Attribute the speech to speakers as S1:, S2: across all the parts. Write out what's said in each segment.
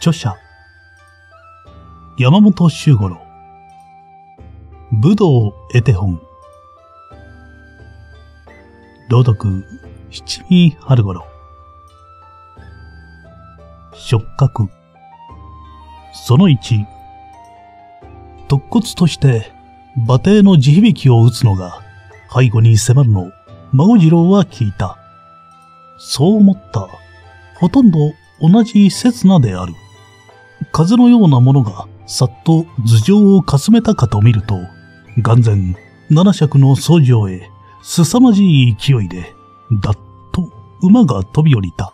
S1: 著者、山本周五郎、武道絵手本、朗読、七味春五郎、触覚、その1、突骨として馬蹄の地響きを打つのが背後に迫るのを孫次郎は聞いた。そう思った。ほとんど同じ刹那である。風のようなものがさっと頭上をかすめたかと見ると、眼前、七尺の僧上へ、凄まじい勢いで、だっと馬が飛び降りた。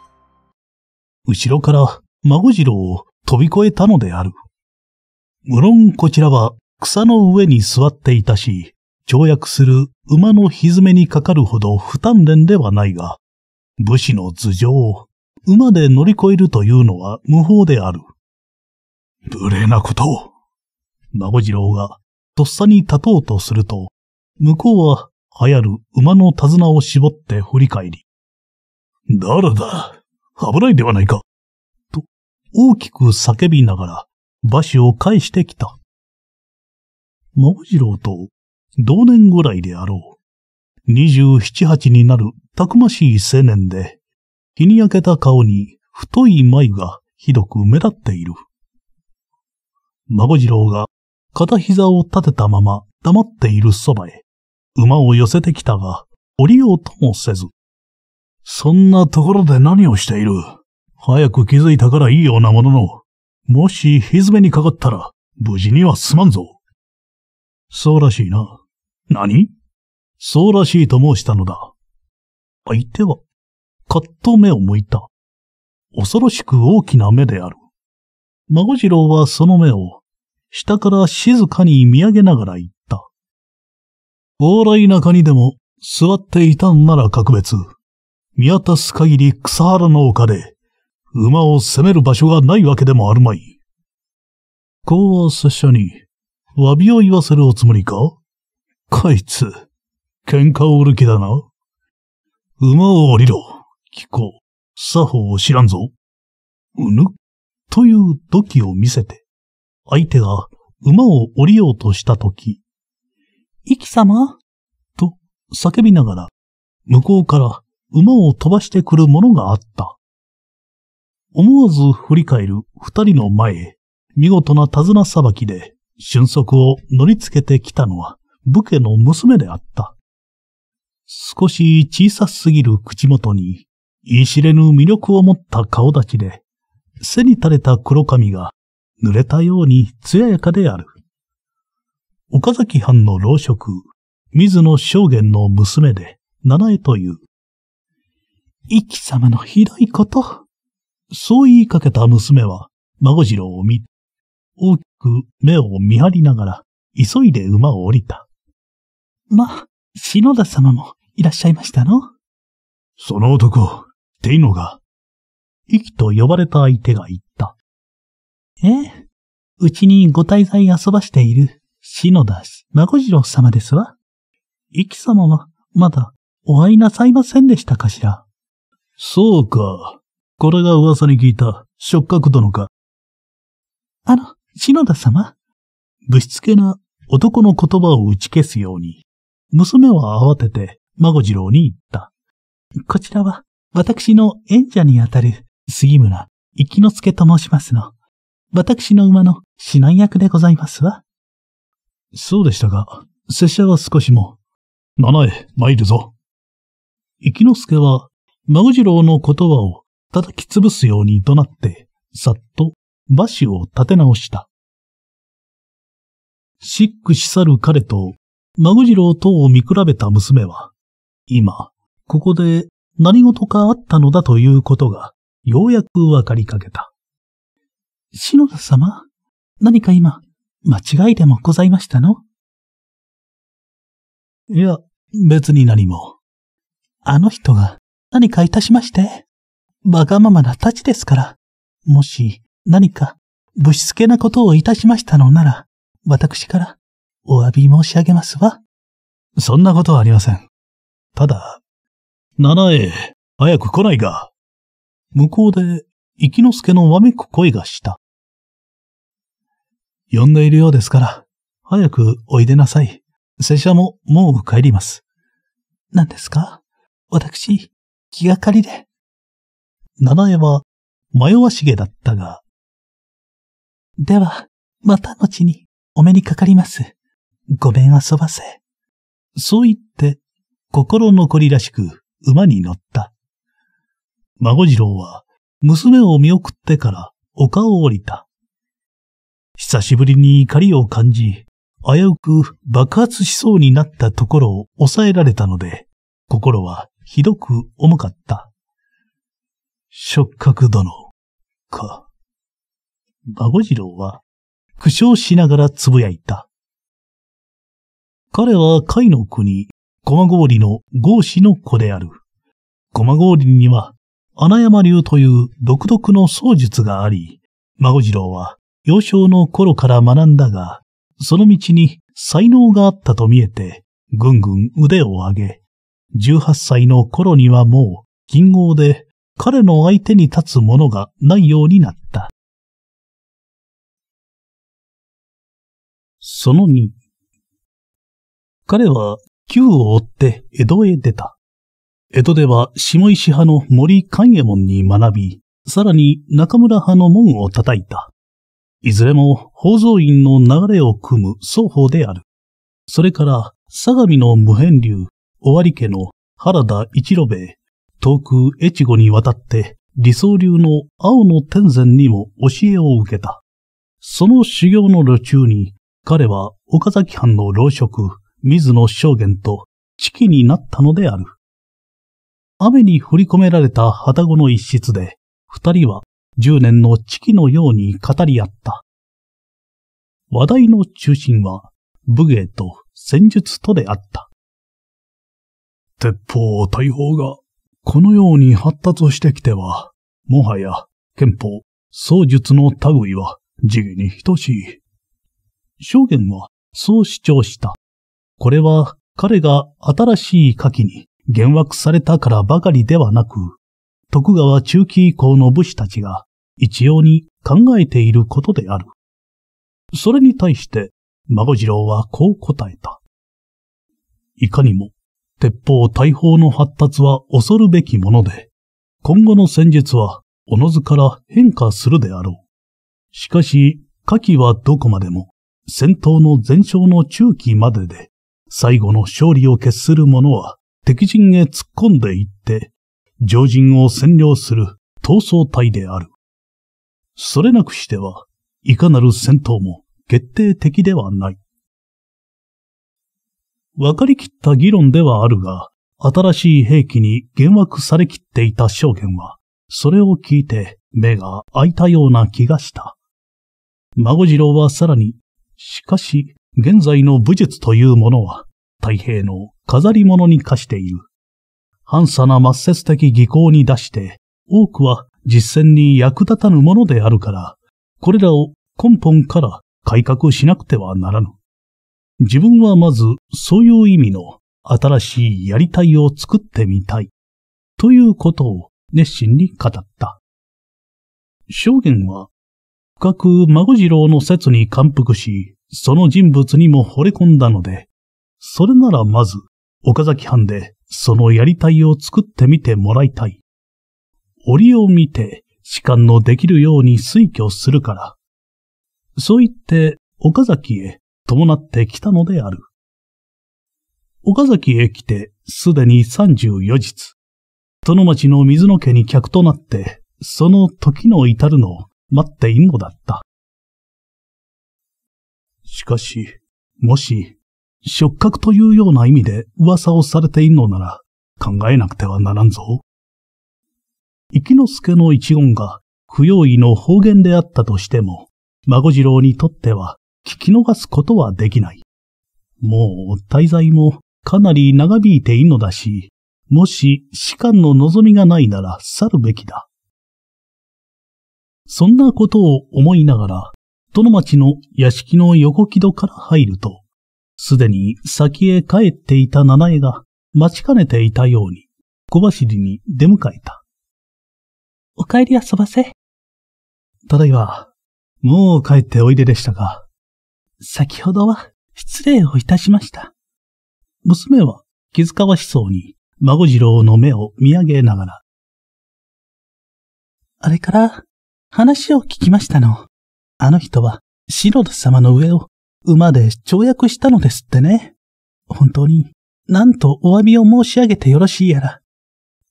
S1: 後ろから孫次郎を飛び越えたのである。無論こちらは草の上に座っていたし、跳躍する馬の蹄にかかるほど不鍛錬ではないが、武士の頭上を馬で乗り越えるというのは無法である。無礼なことを。孫次郎がとっさに立とうとすると、向こうは流行る馬の手綱を絞って振り返り。誰だ危ないではないか。と、大きく叫びながら、馬車を返してきた。孫次郎と同年ぐらいであろう。27、8になるたくましい青年で、日に焼けた顔に太い眉がひどく目立っている。孫次郎が片膝を立てたまま黙っているそばへ、馬を寄せてきたが、降りようともせず。そんなところで何をしている早く気づいたからいいようなものの、もしひずめにかかったら、無事には済まんぞ。そうらしいな。何そうらしいと申したのだ。相手は、かっと目を向いた。恐ろしく大きな目である。孫次郎はその目を、下から静かに見上げながら言った。往来中にでも座っていたんなら格別。見渡す限り草原の丘で、馬を攻める場所がないわけでもあるまい。こうは拙者に、詫びを言わせるおつもりかこいつ、喧嘩を売る気だな。馬を降りろ、聞こう。作法を知らんぞ。うぬという土器を見せて、相手が馬を降りようとしたとき、生き様と叫びながら、向こうから馬を飛ばしてくるものがあった。思わず振り返る二人の前へ、見事な手綱さばきで、俊足を乗りつけてきたのは、武家の娘であった。少し小さすぎる口元に、言い知れぬ魅力を持った顔立ちで、背に垂れた黒髪が濡れたように艶やかである。岡崎藩の老職、水野将元の娘で、七重という。一気様のひどいこと。そう言いかけた娘は、孫次郎を見、大きく目を見張りながら、急いで馬を降りた。ま、篠田様もいらっしゃいましたのその男、っていのが、息と呼ばれた相手が言った。えうちにご滞在遊ばしている、篠田孫次郎様ですわ。息様は、まだ、お会いなさいませんでしたかしら。そうか。これが噂に聞いた、触覚殿か。あの、篠田様。ぶしつけな男の言葉を打ち消すように、娘は慌てて孫次郎に言った。こちらは、私の演者にあたる杉村、き之助と申しますの。私の馬の指南役でございますわ。そうでしたが、拙者は少しも。七へ参るぞ。き之助は、孫次郎の言葉を叩き潰すように怒鳴って、さっと馬首を立て直した。シックし去る彼と、孫次郎等を見比べた娘は、今、ここで何事かあったのだということが、ようやくわかりかけた。
S2: 篠田様何か今、間違いでもございましたのいや、別に何も。あの人が何かいたしまして。わがままな太ちですから、
S1: もし何かぶしつけなことをいたしましたのなら、私からお詫び申し上げますわ。そんなことはありません。ただ、七重、早く来ないか。向こうで、生之助のわめく声がした。呼んでいるようですから、早くおいでなさい。拙者ももう帰ります。何ですか
S2: 私、気がかりで。七重は迷わしげだったが。では、また後にお目にかかります。
S1: ごめん遊ばせ。そう言って、心残りらしく馬に乗った。孫次郎は娘を見送ってから丘を降りた。久しぶりに怒りを感じ、危うく爆発しそうになったところを抑えられたので、心はひどく重かった。触覚殿、か。孫次郎は苦笑しながらつぶやいた。彼は甲斐の国、駒氷の豪子の子である。駒氷には穴山流という独特の創術があり、孫次郎は幼少の頃から学んだが、その道に才能があったと見えて、ぐんぐん腕を上げ、18歳の
S2: 頃にはもう、銀号で彼の相手に立つものがないようになった。その2。彼は、旧を追って江戸へ出た。
S1: 江戸では下石派の森勘右衛門に学び、さらに中村派の門を叩いた。いずれも宝蔵院の流れを組む双方である。それから、相模の無辺流、尾張家の原田一郎兵衛、遠く越後に渡って、理想流の青の天禅にも教えを受けた。その修行の路中に、彼は岡崎藩の老職、水野将元と、知己になったのである。雨に振り込められた旗子の一室で、二人は十年の知期のように語り合った。話題の中心は、武芸と戦術とであった。鉄砲、大砲が、このように発達してきては、もはや、憲法、創術の類は、時元に等しい。証言は、そう主張した。これは、彼が新しい火器に幻惑されたからばかりではなく、徳川中期以降の武士たちが一様に考えていることである。それに対して、孫次郎はこう答えた。いかにも、鉄砲大砲の発達は恐るべきもので、今後の戦術はおのずから変化するであろう。しかし、火器はどこまでも、戦闘の前哨の中期までで、最後の勝利を決する者は、敵陣へ突っ込んでいって、常人を占領する闘争隊である。それなくしては、いかなる戦闘も決定的ではない。わかりきった議論ではあるが、新しい兵器に幻惑されきっていた証言は、それを聞いて目が開いたような気がした。孫次郎はさらに、しかし、現在の武術というものは、太平の飾り物に課している。反差な抹殺的技巧に出して、多くは実践に役立たぬものであるから、これらを根本から改革しなくてはならぬ。自分はまずそういう意味の新しいやりたいを作ってみたい。ということを熱心に語った。証言は、深く孫次郎の説に感服し、その人物にも惚れ込んだので、それならまず岡崎藩でそのやりたいを作ってみてもらいたい。折を見て士官のできるように推挙するから。そう言って岡崎へ伴ってきたのである。岡崎へ来てすでに34日。殿町の水野家に客となって、その時の至るのを待っているのだった。しかし、もし触覚というような意味で噂をされているのなら考えなくてはならんぞ。生之助の一言が不用意の方言であったとしても、孫次郎にとっては聞き逃すことはできない。もう滞在もかなり長引いていいのだし、もし士官の望みがないなら去るべきだ。そんなことを思いながら、殿町の屋敷の横木戸から入ると、すでに先へ帰っていた七重が待ちかねていたように小走りに出迎えた。
S2: お帰り遊ばせ。
S1: ただいま、もう帰っておいででしたが、先ほどは失礼をいたしました。娘は気遣わしそうに孫次郎の
S2: 目を見上げながら。あれから話を聞きましたの。あの人は白田様の上を馬で跳躍
S1: したのですってね。本当に、なんとお詫びを申し上げてよろしいやら。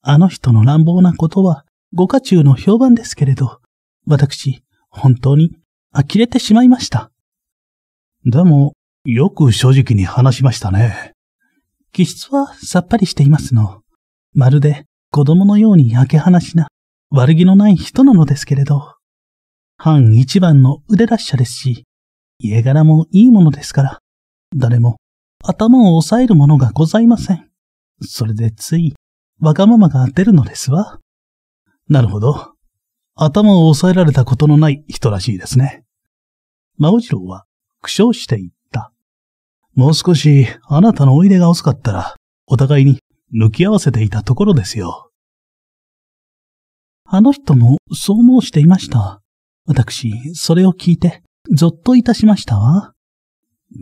S1: あの人の乱暴なことは、ご家中の評判ですけれど、私、本当に、呆れてしまいました。でも、よく正直に話しましたね。気質はさっぱりしていますの。まるで子供のように開け放しな、悪気のない人なのですけれど。藩一番の腕らっしゃですし、家柄もいいものですから、誰も頭を押さえるものがございません。それでつい、わがままが出るのですわ。なるほど。頭を押さえられたことのない人らしいですね。真央次郎は苦笑していった。もう少しあなたのおいでが遅かったら、お互いに向き合わせていたところですよ。あの人もそう申していました。私、それを聞いて、ぞっといたしましたわ。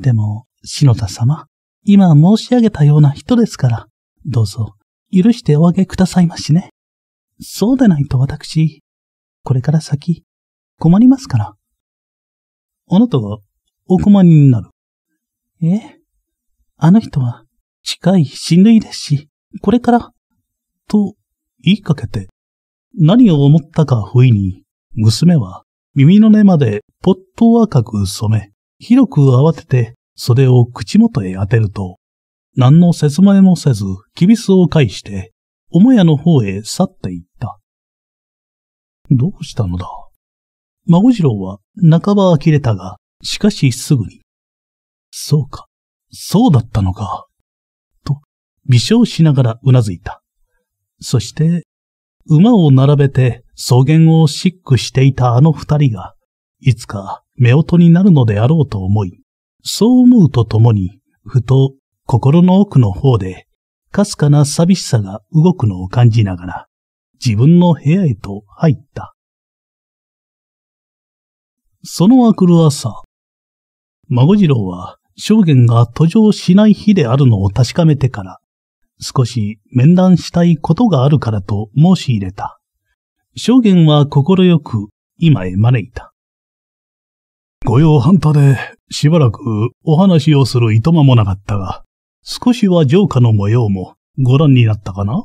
S1: でも、篠田様、今申し上げたような人ですから、どうぞ、許しておあげくださいましね。そうでないと私、これから先、困りますから。あなたがお困りになる。えあの人は近い親類ですし、これから、と言いかけて、何を思ったか不意に、娘は耳の根までポットを赤く染め、広く慌てて袖を口元へ当てると、何の説明もせず、キビスを返して、母屋の方へ去っていった。どうしたのだ孫次郎は半ば呆れたが、しかしすぐに、そうか、そうだったのか、と微笑しながらうなずいた。そして、馬を並べて草原をシックしていたあの二人が、いつか目音になるのであろうと思い、そう思うとともに、ふと心の奥の方で、かすかな寂しさが動く
S2: のを感じながら、自分の部屋へと入った。その明くる朝、孫次郎は、証言
S1: が途上しない日であるのを確かめてから、少し面談したいことがあるからと申し入れた。証言は快く今へ招いた。御用半端でしばらくお話をするいとまもなかったが、少しは城下の模様もご覧になったかな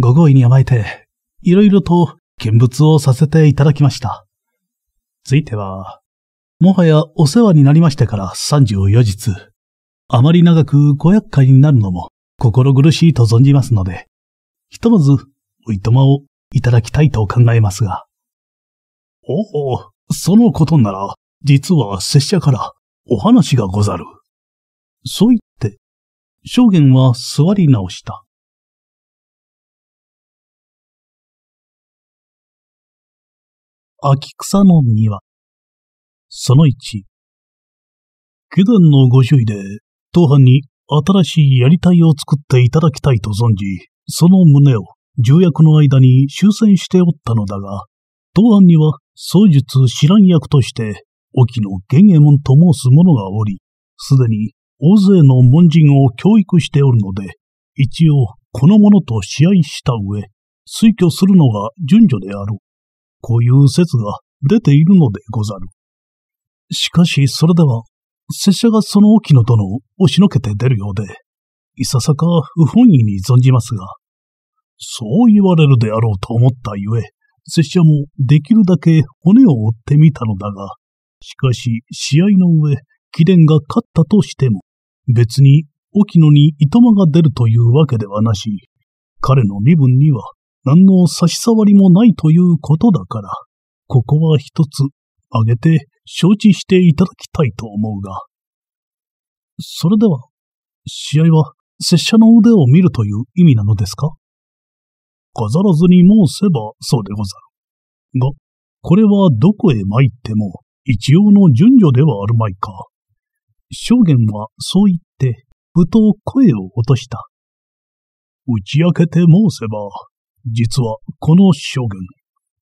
S1: ご好意に甘えて、いろいろと見物をさせていただきました。ついては、もはやお世話になりましてから34日、あまり長くご厄介になるのも心苦しいと存じますので、ひとまず、おいとまをいただきたいと考えますが。おお、そのことなら、実は拙者からお話がござる。
S2: そう言って、証言は座り直した。秋草の庭。その一。下段の
S1: ご注意で、当藩に新しいやりたいを作っていただきたいと存じ、その旨を重役の間に終戦しておったのだが、当案には創術知らん役として、沖の玄右衛門と申す者がおり、すでに大勢の門人を教育しておるので、一応この者と試合した上、推挙するのが順序である。こういう説が出ているのでござる。しかしそれでは、拙者がその沖野殿を押しのけて出るようで、いささか不本意に存じますが、そう言われるであろうと思ったゆえ、拙者もできるだけ骨を折ってみたのだが、しかし試合の上、貴殿が勝ったとしても、別に沖野にいとまが出るというわけではなし、彼の身分には何の差し障りもないということだから、ここは一つ挙げて承知していただきたいと思うが。それでは、試合は拙者の腕を見るという意味なのですか飾らずに申せばそうでござる。が、これはどこへ参っても一応の順序ではあるまいか。証言はそう言って、ふと声を落とした。打ち明けて申せば、実はこの証言、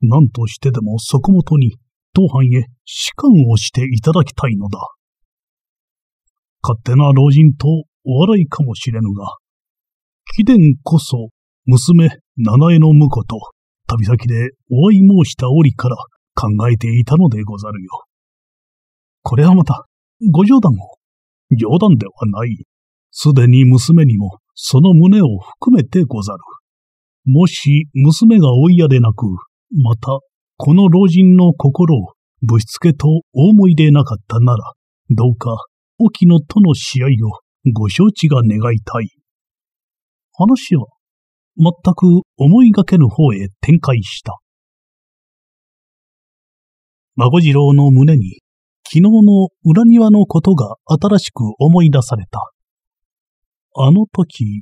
S1: 何としてでもそこもとに当藩へ仕官をしていただきたいのだ。勝手な老人とお笑いかもしれぬが、貴殿こそ娘七重の婿と、旅先でお会い申した折から考えていたのでござるよ。これはまた、ご冗談を。冗談ではない。すでに娘にもその胸を含めてござる。もし娘がお嫌でなく、また、この老人の心をぶしつけとお思いでなかったなら、どうか、沖野との試合をご承知が願いたい。話は全く思いがけぬ方へ展開した。孫次郎の胸に、昨日の裏庭のことが新しく思い出された。あの時、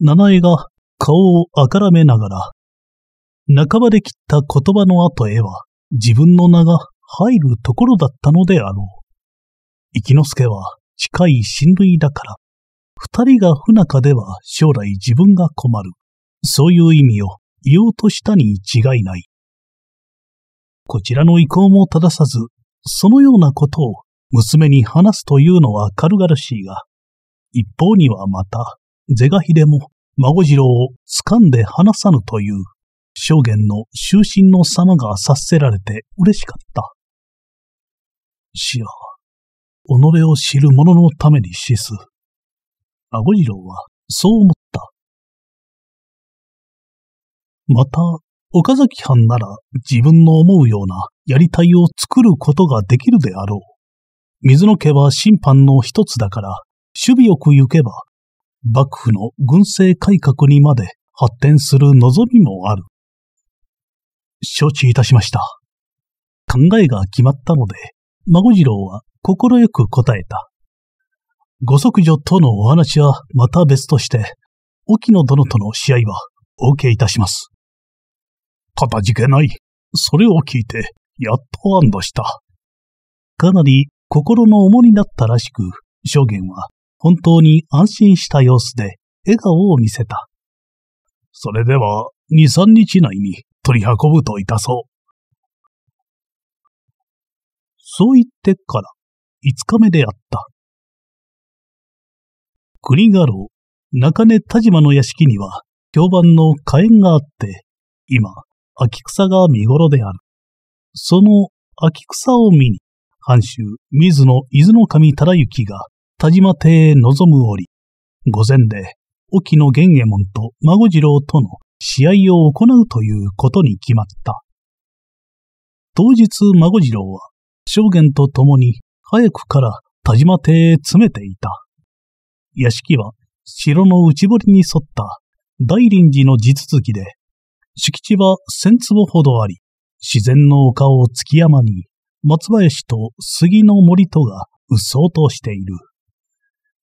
S1: 七重が顔をあからめながら、半ばで切った言葉の後へは自分の名が入るところだったのであろう。き之助は近い親類だから、二人が不仲では将来自分が困る。そういう意味を言おうとしたに違いない。こちらの意向も正さず、そのようなことを娘に話すというのは軽々しいが、一方にはまた、是が非でも孫次郎を掴んで離さぬという、証言の終身の様が察せられて嬉し
S2: かった。死は、己を知る者のために死す。孫次郎はそう思った。また、岡崎藩なら自分の思うようなや
S1: りたいを作ることができるであろう。水野家は審判の一つだから、守備よく行けば、幕府の軍政改革にまで発展する望みもある。承知いたしました。考えが決まったので、孫次郎は心よく答えた。ご息女とのお話はまた別として、沖野殿との試合はお受けいたします。かたじけない。それを聞いて、やっと安堵した。かなり心の重になったらしく、証言は本当に安心した様子で笑顔を見せた。それでは、二三日内に取り運ぶといたそう。
S2: そう言ってから五日目であった。国家老、中根田島の屋敷には評判
S1: の火炎があって、今、秋草が見頃である。その秋草を見に、藩主、水野伊豆の神忠行が、田島邸へ望む折、午前で、沖野源右衛門と孫次郎との試合を行うということに決まった。当日、孫次郎は、証言と共に、早くから田島邸へ詰めていた。屋敷は、城の内堀に沿った大林寺の地続きで、敷地は千坪ほどあり、自然の丘を月山に、松林と杉の森とがうっそうとしている。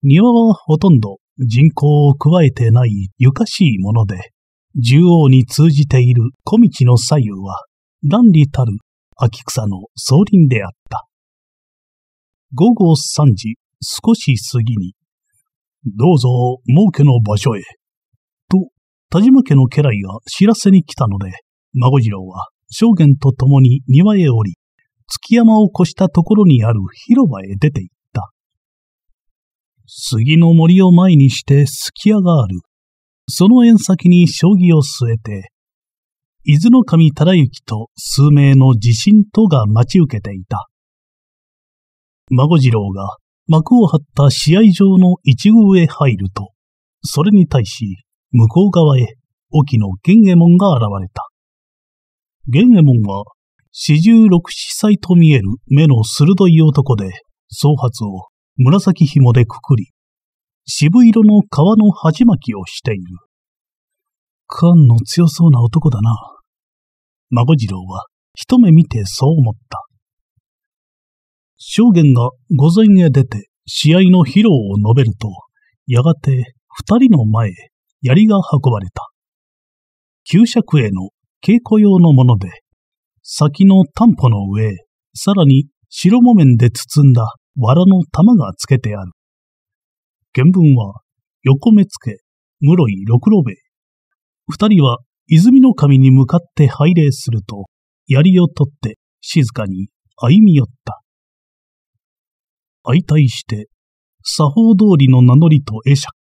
S1: 庭はほとんど人口を加えてないゆかしいもので、縦横に通じている小道の左右は、断離たる秋草の草林であった。午後3時少し過ぎに、どうぞ、儲けの場所へ。田島家の家来が知らせに来たので、孫次郎は証言と共に庭へ降り、月山を越したところにある広場へ出て行った。杉の森を前にしてすき家がある。その縁先に将棋を据えて、伊豆の神忠行と数名の地震とが待ち受けていた。孫次郎が幕を張った試合場の一部へ入ると、それに対し向こう側へ、沖の玄右衛門が現れた。玄右衛門は、四十六四歳と見える目の鋭い男で、総髪を紫紐でくくり、渋色の皮の鉢巻きをしている。感の強そうな男だな。孫次郎は一目見てそう思った。証言が御前へ出て試合の披露を述べると、やがて二人の前へ槍が運ばれた。旧尺への稽古用のもので、先の担保の上、さらに白木綿で包んだ藁の玉がつけてある。原文は、横目付け、室井六郎兵衛。二人は泉の神に向かって拝礼すると、槍を取って静かに歩み寄った。相対して、作法通りの名乗りと会釈。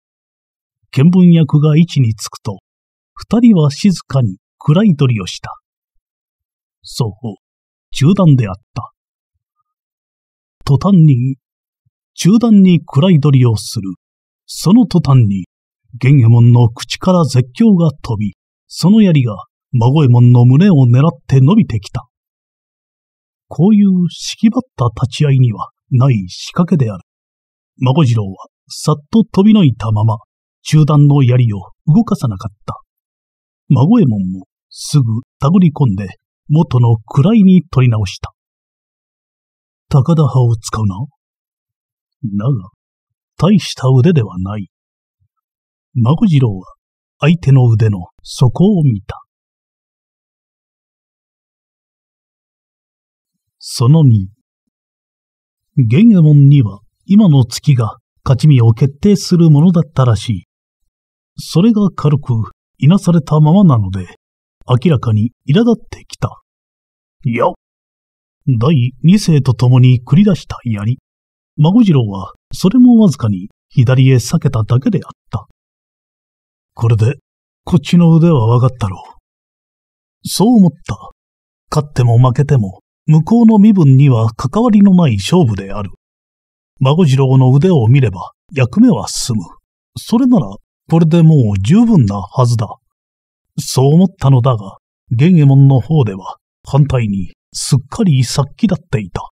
S1: 見聞役が位置につくと、二人は静かに暗い鳥をした。そう、中断であった。途端に、中断に暗い鳥をする。その途端に、玄右衛門の口から絶叫が飛び、その槍が孫右衛門の胸を狙って伸びてきた。こういうしきばった立ち合いにはない仕掛けである。孫次郎はさっと飛びのいたまま集団の槍を動かさなかった。
S2: 孫右衛門もすぐたぐり込んで元の位に取り直した。高田派を使うな。だが、大した腕ではない。孫次郎は相手の腕の底を見た。その2。玄右衛門には今の月が
S1: 勝ち身を決定するものだったらしい。それが軽く、いなされたままなので、明らかに苛立ってきた。よ第二世と共に繰り出した槍。孫次郎は、それもわずかに左へ避けただけであった。これで、こっちの腕はわかったろう。そう思った。勝っても負けても、向こうの身分には関わりのない勝負である。孫次郎の腕を見れば、役目は済む。それなら、これでもう十分なはずだ。そう思ったのだが、玄右衛門の方では反対にすっかり殺気立っていた。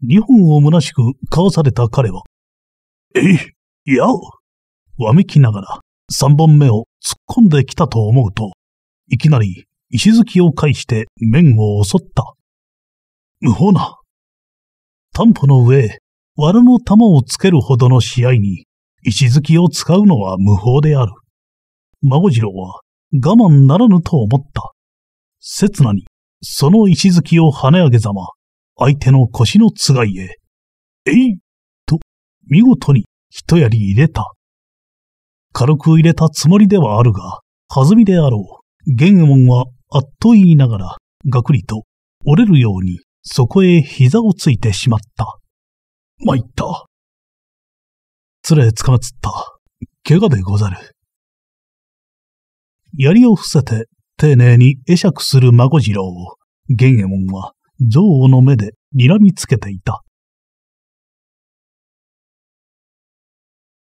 S1: 二本を虚しくかわされた彼は、えい、やう。わめきながら三本目を突っ込んできたと思うと、いきなり石突きを返して面を襲った。無法な。担保の上、らの玉をつけるほどの試合に、石突きを使うのは無法である。孫次郎は我慢ならぬと思った。刹那に、その石突きを跳ね上げざま、相手の腰のつがいへ、えいと、見事に一槍入れた。軽く入れたつもりではあるが、弾みであろう。玄右衛門は、あっと言いながら、がくりと、折れるよ
S2: うに、そこへ膝をついてしまった。参った。つれ捕まつった。怪我でござる。
S1: 槍を伏せて、丁寧に会釈する孫次郎を、玄右衛門は、
S2: 憎悪の目で睨みつけていた。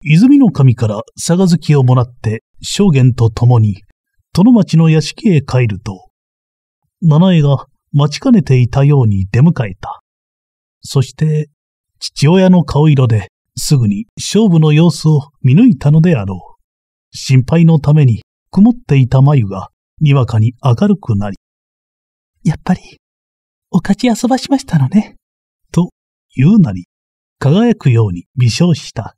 S2: 泉の神から杯をもらって、証言と共に、
S1: 殿町の屋敷へ帰ると、七重が待ちかねていたように出迎えた。そして、父親の顔色ですぐに勝負の様子を見抜いたのであろう。心配のために曇っていた眉がにわかに明るくなり、やっぱり、お勝ち遊ばしましたのね。と言うなり、輝くように微笑した。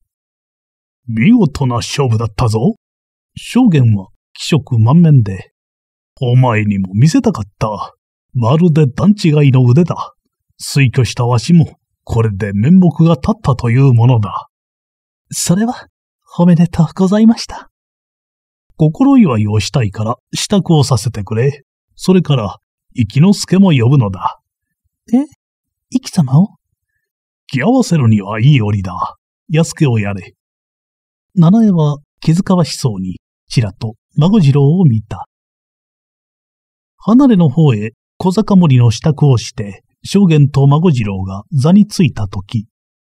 S1: 見事な勝負だったぞ。証言は気色満面で、お前にも見せたかった。まるで段違いの腕だ。推挙したわしもこれで面目が立ったというものだ。それは、おめでとうございました。心祝いをしたいから、支度をさせてくれ。それから、生之助も呼ぶのだ。え生き様を気合わせるにはいい折だ。安家をやれ。七重は気遣わしそうに、ちらと孫次郎を見た。離れの方へ小坂森の支度をして、証言と孫次郎が座についたとき、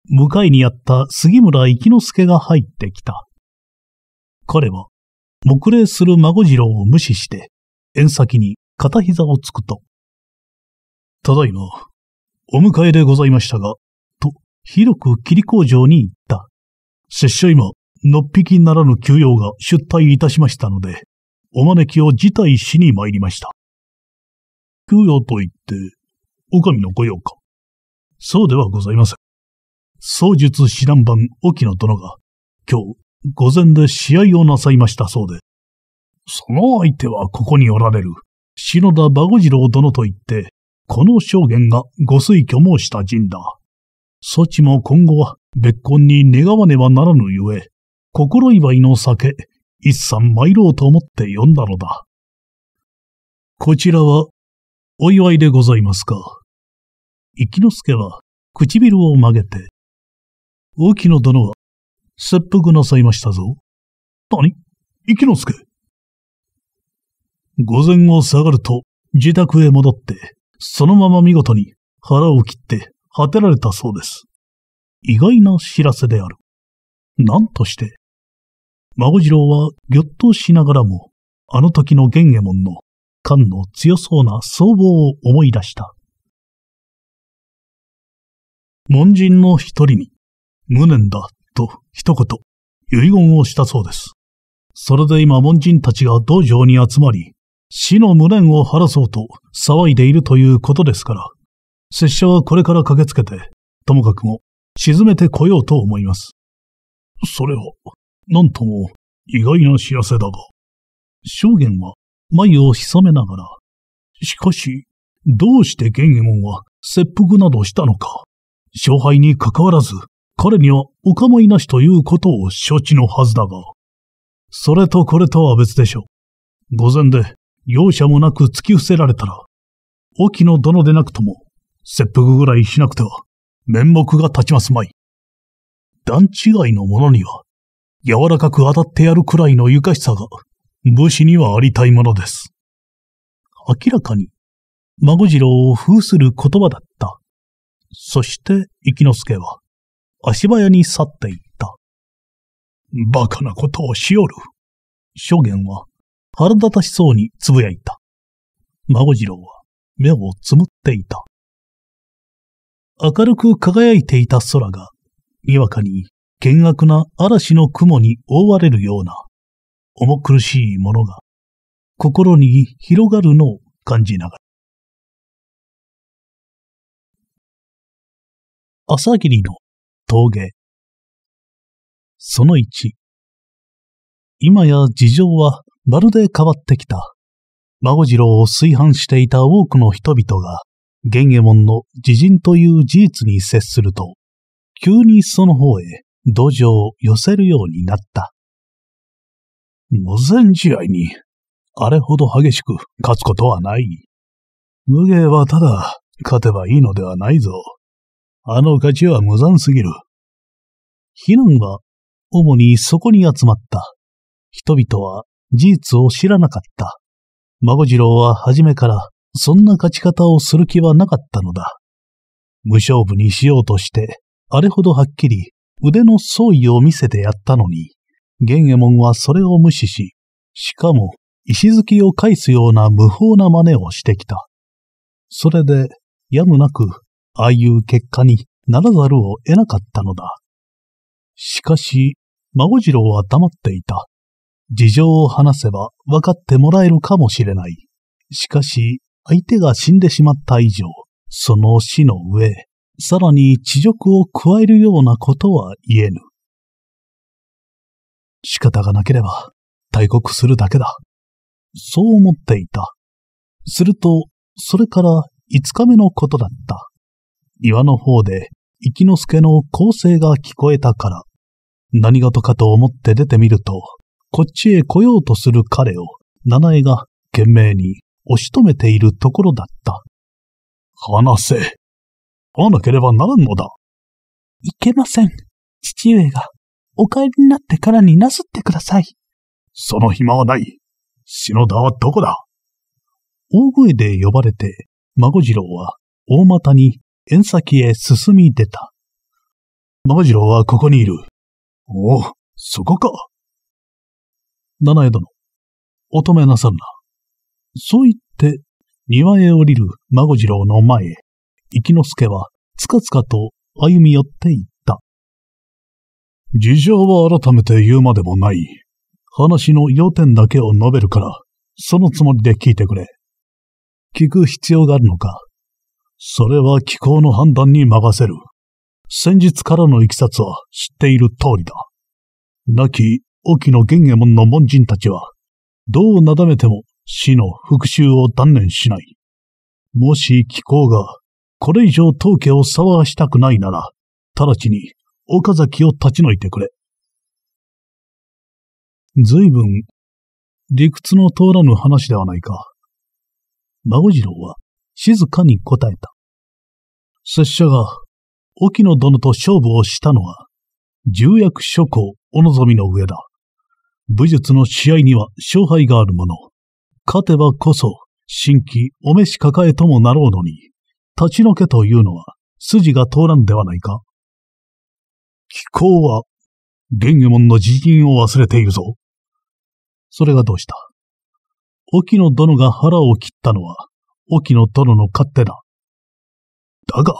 S1: 向かいにあった杉村一之助が入ってきた。彼は、目礼する孫次郎を無視して、縁先に片膝をつくと、ただいま、お迎えでございましたが、と、広く霧工場に行った。拙者今、のっぴきならぬ休養が出退いたしましたので、お招きを辞退しに参りました。休養と言って、おみの御用かそうではございません。創術指南版沖野殿が、今日、午前で試合をなさいましたそうで、その相手はここにおられる、篠田馬五次郎殿といって、この証言がご推挙申した陣だ。そちも今後は別婚に願わねばならぬゆえ、心祝いの酒、一産参ろうと思って呼ん
S2: だのだ。こちらは、お祝いでございますか。一之助は唇を曲げて、沖の殿は切腹なさいましたぞ。何一之助
S1: 午前を下がると自宅へ戻って、そのまま見事に腹を切って果てられたそうです。意外な知らせである。何として、孫次郎はぎょっとしながらも、あの時の玄右衛門の、菅の強そうな僧帽を思い出した。
S2: 門人の一人に、無念だ、と一言、遺言をしたそうです。それで今門人たちが道
S1: 場に集まり、死の無念を晴らそうと騒いでいるということですから、拙者はこれから駆けつけて、ともかくも沈めてこようと思います。それは、なんとも意外な知らせだが。証言は眉を潜めながら、しかし、どうして玄右衛門は切腹などしたのか、勝敗にかかわらず、彼にはお構いなしということを承知のはずだが、それとこれとは別でしょう。御前で容赦もなく突き伏せられたら、沖野殿でなくとも、切腹ぐらいしなくては、面目が立ちますまい。段違いのものには、柔らかく当たってやるくらいの愉快しさが、武士にはありたいものです。明らかに、孫次郎を封する言葉だった。そして一之助は、足早に去っていった。バカなことをしおる。諸言は腹立たしそうにつぶやいた。孫次郎は目をつむっていた。明るく輝いていた空が、にわかに険悪な嵐の雲に覆われるような、重苦しいものが、
S2: 心に広がるのを感じながら、朝霧の峠。その1。今や事情はまるで変
S1: わってきた。孫次郎を炊飯していた多くの人々が、玄右衛門の自陣という事実に接すると、急にその方へ土壌を寄せるようになった。無前試合に、あれほど激しく勝つことはない。無芸はただ勝てばいいのではないぞ。あの勝ちは無残すぎる。避難は、主にそこに集まった。人々は事実を知らなかった。孫次郎は初めからそんな勝ち方をする気はなかったのだ。無勝負にしようとして、あれほどはっきり腕の相違を見せてやったのに、玄右衛門はそれを無視し、しかも石突きを返すような無法な真似をしてきた。それで、やむなくああいう結果にならざるを得なかったのだ。しかし、孫次郎は黙っていた。事情を話せば分かってもらえるかもしれない。しかし、相手が死んでしまった以上、その死の上、さらに恥辱を加えるようなことは言えぬ。
S2: 仕方がなければ、退国するだけだ。そう思っていた。すると、それから5日目のことだ
S1: った。岩の方で、き之助の構成が聞こえたから、何事かと思って出てみると、こっちへ来ようとする彼を、七重が懸命に押し止めているところだった。話せ。会わなければならんのだ。いけません。父上が、お帰りになってからになすってください。その暇はない。篠田はどこだ大声で呼ばれて、孫次郎は大股に縁先へ進み出た。長次郎はここにいる。おお、そこか。七重殿、お止めなさるな。そう言って、庭へ降りる孫次郎の前へ、一之助はつかつかと歩み寄っていった。事情は改めて言うまでもない。話の要点だけを述べるから、そのつもりで聞いてくれ。聞く必要があるのか、それは気候の判断に任せる。先日からの行きさつは知っている通りだ。亡き沖野玄右衛門の門人たちは、どうなだめても死の復讐を断念しない。もし気候がこれ以上当家を騒がしたくないなら、直ちに岡崎を立ち退いて
S2: くれ。随分、理屈の通らぬ話ではないか。孫次郎は、静かに答えた。
S1: 拙者が、沖野殿と勝負をしたのは、重役諸侯お望みの上だ。武術の試合には勝敗があるもの。勝てばこそ、新規お召し抱えともなろうのに、立ち退けというのは筋が通らんではないか。気候は、玄右衛門の辞任を忘れているぞ。それがどうした沖野殿が腹を切ったのは、沖野殿の勝手だ。だが、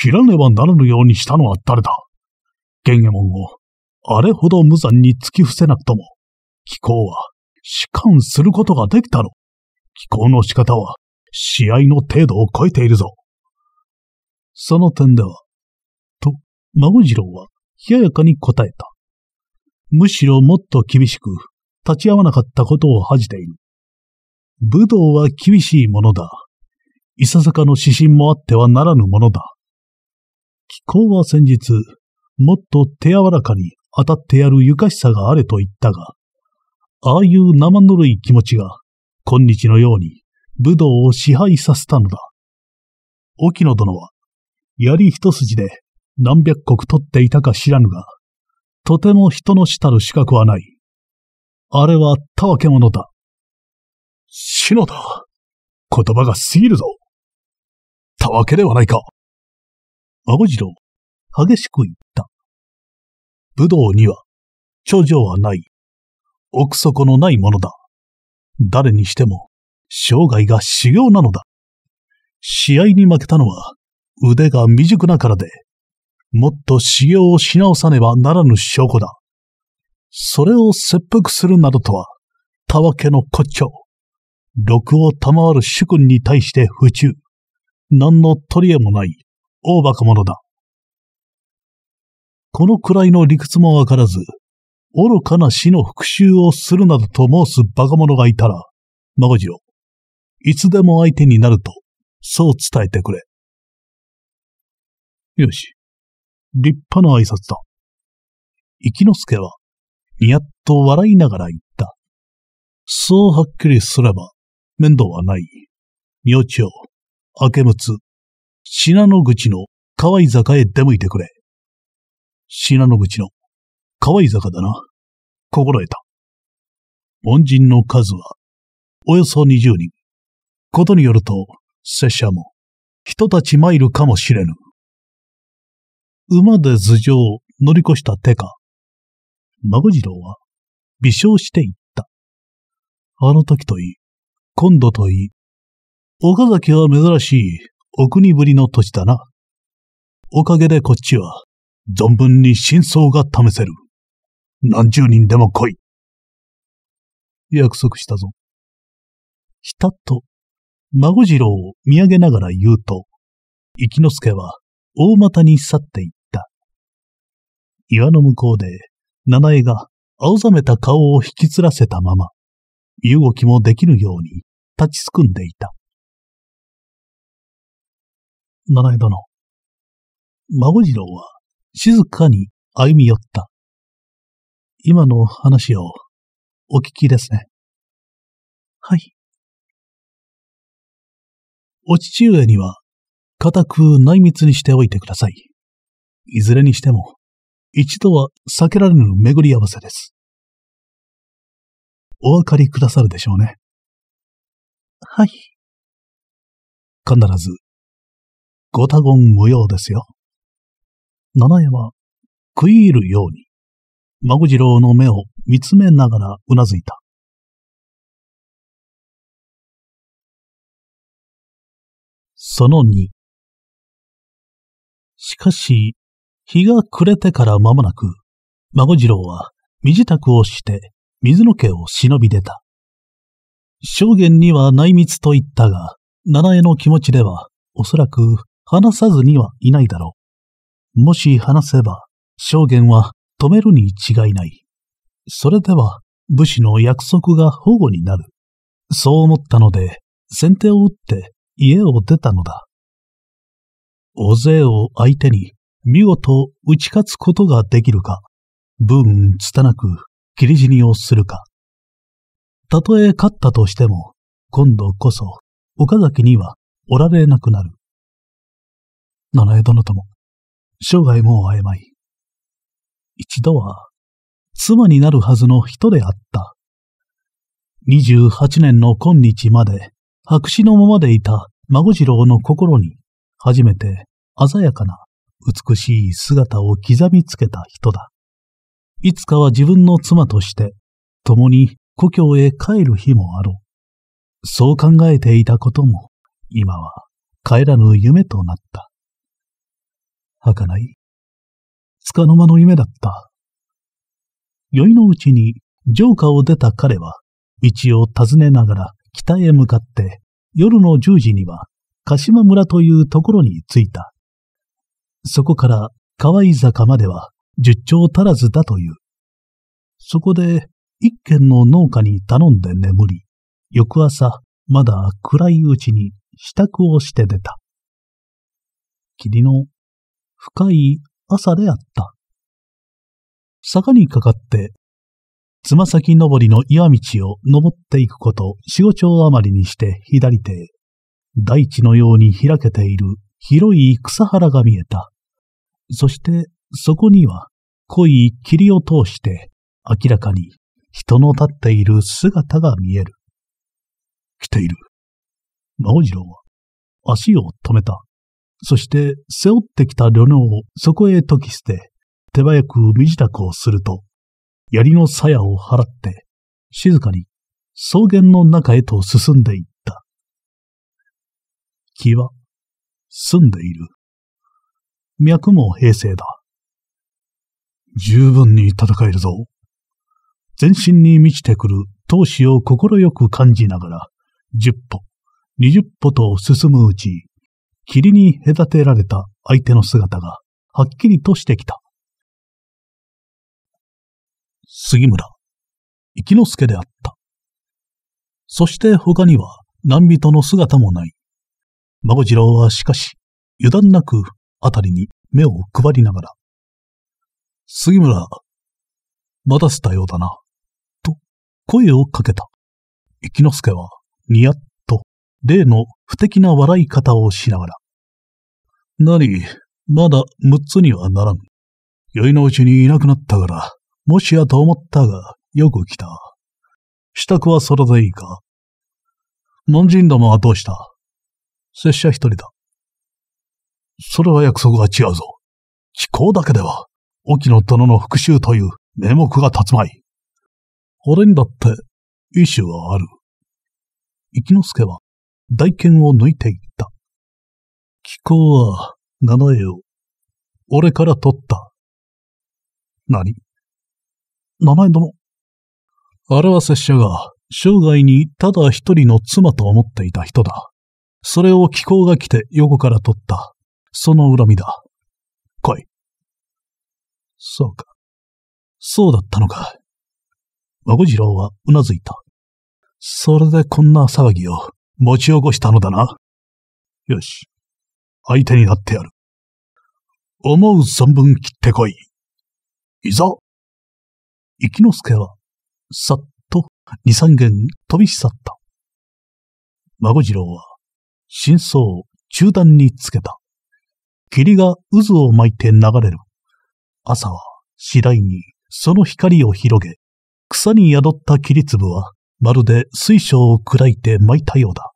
S1: 切らねばならぬようにしたのは誰だ玄右衛門を、あれほど無残に突き伏せなくとも、気候は、士官することができたろ。気候の仕方は、試合の程度を超えているぞ。その点では、と、孫次郎は、冷ややかに答えた。むしろもっと厳しく、立ち会わなかったことを恥じている。武道は厳しいものだ。いささかの指針もあってはならぬものだ。気候は先日、もっと手柔らかに当たってやるゆかしさがあれと言ったが、ああいう生ぬるい気持ちが、今日のように武道を支配させたのだ。沖野殿は、槍一筋で何百国取っていたか知らぬが、
S2: とても人のしたる資格はない。あれはたわけのだ。篠田。言葉が過ぎるぞ。たわけではないか。青次郎、激しく言った。武道には、頂女はない。奥底のないものだ。
S1: 誰にしても、生涯が修行なのだ。試合に負けたのは、腕が未熟なからで、もっと修行をし直さねばならぬ証拠だ。それを切腹するなどとは、たわけの骨頂。禄を賜る主君に対して不忠。何の取り柄もない、大馬鹿者だ。このくらいの理屈もわからず、愚かな死の復讐をするなどと申す馬鹿者がい
S2: たら、孫次郎、いつでも相手になると、そう伝えてくれ。よし。立派な挨拶だ。き之助は、にやっと笑いながら言った。そう
S1: はっきりすれば、面倒はない。明朝、明つ、信濃口の河合坂へ出向いてくれ。信濃口の河合坂だな。心得た。恩人の数は、およそ二十人。ことによると、拙者も、人た
S2: ち参るかもしれぬ。馬で頭上を乗り越した手か。孫次郎は、微笑していった。あの時といい、今度といい、岡崎は珍しいお国
S1: ぶりの土地だな。おかげでこっちは、存分に真相が試
S2: せる。何十人でも来い。約束したぞ。ひたっと、孫次郎を見上げながら言うと、き之助は大股に去っていった。岩の向こうで、七重が青ざめた顔を引きつらせたまま、身動きもできぬように、立ちすくんでいた。七重殿。孫次郎は静かに歩み寄った。今の話をお聞きですね。はい。お父上には、固く内密にしておいてください。いずれにしても、一度は避けられぬ巡り合わせです。お分かりくださるでしょうね。はい。必ず、ご多言無用ですよ。七重は、食い入るように、孫次郎の目を見つめながらうなずいた。その2。しかし、日が暮れてから間もなく、孫次郎は身支度をして水の家を忍び出た。
S1: 証言には内密と言ったが、七重の気持ちでは、おそらく話さずにはいないだろう。もし話せば、証言は止めるに違いない。それでは、武士の約束が保護になる。そう思ったので、先手を打って家を出たのだ。大勢を相手に見事打ち勝つことができるか、んつたなく切り死にをするか。たとえ勝ったとしても、今度こそ、岡崎にはおられなくなる。七重殿とも、生涯もう会えまい。一度は、妻になるはずの人であった。二十八年の今日まで、白紙のままでいた孫次郎の心に、初めて鮮やかな美しい姿を刻みつけた人だ。いつかは自分の妻として、共に故郷へ帰る日もあろう。そう考えていたことも、今は帰らぬ夢となった。儚い、つかの間の夢だった。宵のうちに城下を出た彼は、道を尋ねながら北へ向かって、夜の10時には鹿島村というところに着いた。そこから河合坂までは10丁足らずだという。そこで一軒の農家に頼んで眠り、翌朝、まだ暗いうちに支度をして出た。霧の深い朝であった。坂にかかって、つま先登りの岩道を登っていくこと四五丁余りにして左手へ、大地のように開けている広い草原が見えた。そしてそこには濃い霧を通して明らかに人の立っている姿が見える。来ている。直次郎は足を止めた。そして背負ってきた旅能をそこへ解き捨て、手早く身支度をすると、槍の鞘を払って、静かに草原の中へと進んでいった。気は澄んでいる。脈も平静だ。十分に戦えるぞ。全身に満ちてくる闘志を快く感じながら、10歩、20歩と進むうち、霧に
S2: 隔てられた相手の姿がはっきりとしてきた。杉村、生之助であった。
S1: そして他には何人の姿もない。孫次郎はしかし、油断なくあたりに目を配りながら、杉村、待たせたようだな。声をかけた。一之助は、にやっと、例の不敵な笑い方をしながら。なに、まだ六つにはならん。宵のうちにいなくなったから、もしやと思ったが、よく来た。支度はそれでいいか門人どもはどうした拙者一人だ。それは約束が違うぞ。気候だけでは、沖野殿の復讐という名目が立つまい。俺にだって意思はある。一之助は大剣を抜いていった。気候は七重を俺から取った。何名前殿。表せ者が生涯にただ一人の妻と思っていた人だ。それを気候が来て横から取った。その恨みだ。来い。そうか。そうだったのか。孫次郎はうなずいた。それでこんな騒ぎを持ち起こしたのだな。よし。相手になってやる。思う存分切ってこい。いざ一之助は、さっと二三軒飛び去った。孫次郎は、真相を中断につけた。霧が渦を巻いて流れる。朝は次第にその光を広げ、草に宿った切り粒は、まるで水晶を砕いて巻いたようだ。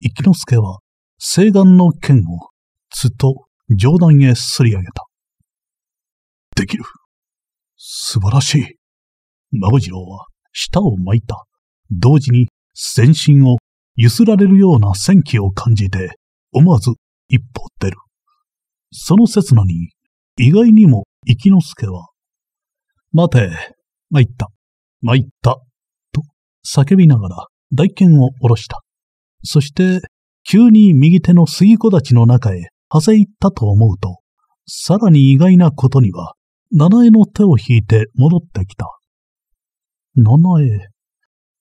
S1: 一之助は、西岸の剣を、つと上段へすり上げた。できる。素晴らしい。孫次郎は、舌を巻いた。同時に、全身を揺すられるような戦気を感じて、思わず一歩出る。その刹那に、意外にも一之助は、待て、参った。参った、と叫びながら大剣を下ろした。そして、急に右手の杉子立の中へ馳せ行ったと思うと、さらに意外なことには、七重の手を引いて戻ってきた。七重、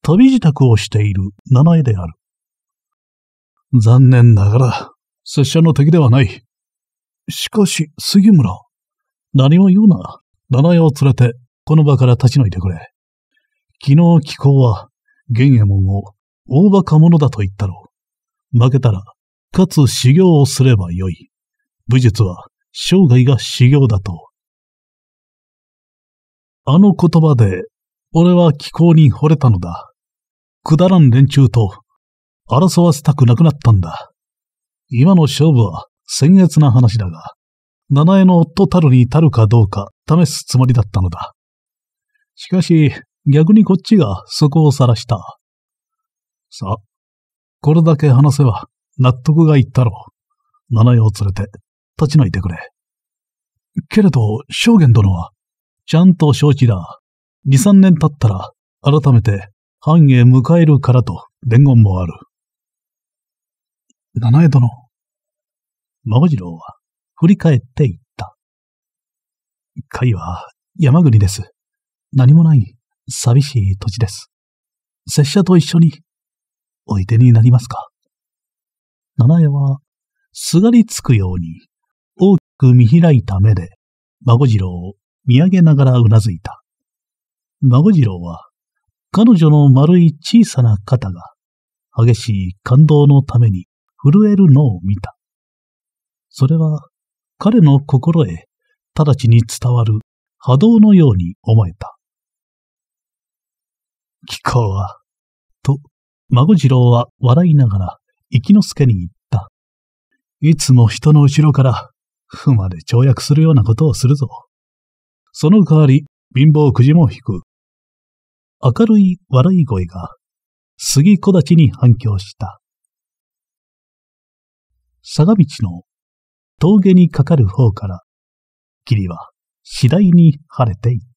S1: 旅支度をしている七重である。残念ながら、拙者の敵ではない。しかし、杉村、何を言うな、七重を連れて、この場から立ち退いてくれ。昨日気候は、玄右衛門を大馬鹿者だと言ったろう。負けたら、かつ修行をすればよい。武術は生涯が修行だと。あの言葉で、俺は気候に惚れたのだ。くだらん連中と争わせたくなくなったんだ。今の勝負は僭越な話だが、七重の夫たるにたるかどうか試すつもりだったのだ。しかし、逆にこっちがそこを晒した。さ、これだけ話せば納得がいったろう。七夜を連れて立ち退いてくれ。けれど、証言殿は、ちゃんと承知だ。二三年経ったら、改めて藩へ迎えるからと伝言もある。七重殿。孫次郎は振り返って言った。会は山国です。何もない。寂しい土地です。拙者と一緒に、おいでになりますか。七重は、すがりつくように、大きく見開いた目で、孫次郎を見上げながらうなずいた。孫次郎は、彼女の丸い小さな肩が、激しい感動のために震えるのを見た。それは、彼の心へ、直ちに伝わる波動のように思えた。こうは、と、孫次郎は笑いながら、きの助に言った。いつも人の後ろから、ふまで跳躍するようなことをするぞ。その代わり、貧乏くじも引く。明るい笑い声が、杉木立に反響した。坂道の
S2: 峠にかかる方から、霧は次第に晴れていた。